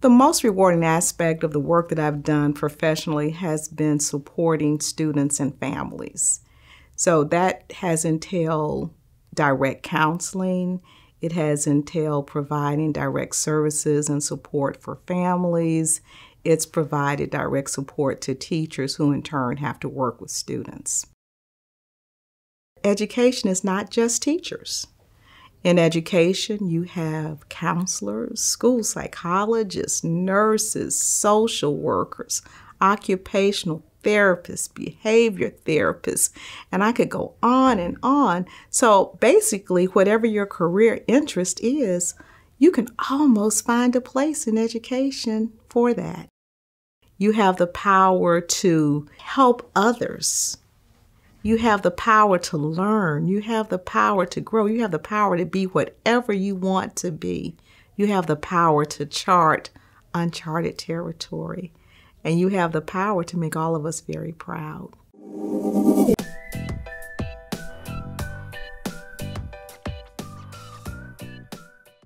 The most rewarding aspect of the work that I've done professionally has been supporting students and families. So that has entailed direct counseling. It has entailed providing direct services and support for families. It's provided direct support to teachers who in turn have to work with students. Education is not just teachers. In education, you have counselors, school psychologists, nurses, social workers, occupational therapists, behavior therapists, and I could go on and on. So basically, whatever your career interest is, you can almost find a place in education for that. You have the power to help others you have the power to learn. You have the power to grow. You have the power to be whatever you want to be. You have the power to chart uncharted territory. And you have the power to make all of us very proud.